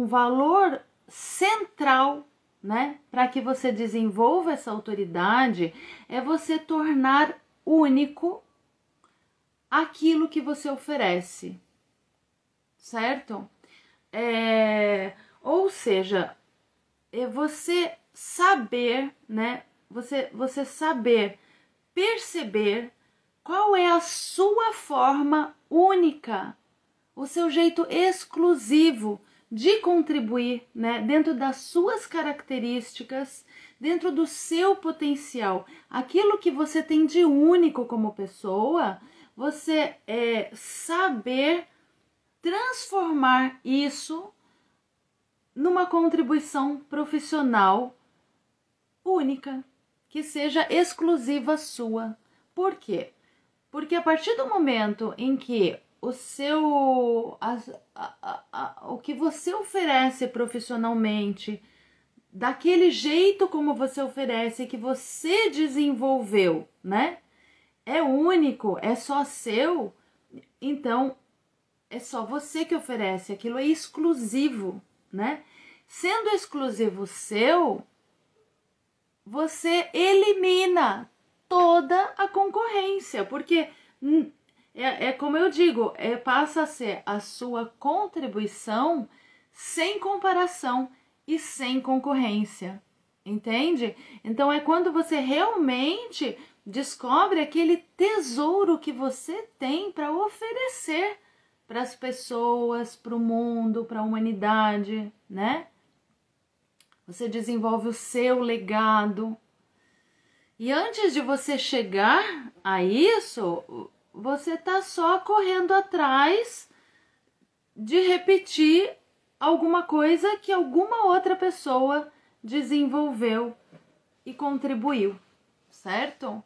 o valor central né, para que você desenvolva essa autoridade é você tornar único aquilo que você oferece, certo? É, ou seja, é você saber, né? Você, você saber perceber qual é a sua forma única, o seu jeito exclusivo de contribuir, né, dentro das suas características, dentro do seu potencial, aquilo que você tem de único como pessoa, você é saber transformar isso numa contribuição profissional única, que seja exclusiva sua. Por quê? Porque a partir do momento em que o seu a, a, a, o que você oferece profissionalmente daquele jeito como você oferece que você desenvolveu, né? É único, é só seu. Então é só você que oferece, aquilo é exclusivo, né? Sendo exclusivo seu, você elimina toda a concorrência, porque é, é como eu digo, é, passa a ser a sua contribuição sem comparação e sem concorrência. Entende? Então é quando você realmente descobre aquele tesouro que você tem para oferecer para as pessoas, para o mundo, para a humanidade, né? Você desenvolve o seu legado. E antes de você chegar a isso, você tá só correndo atrás de repetir alguma coisa que alguma outra pessoa desenvolveu e contribuiu, certo?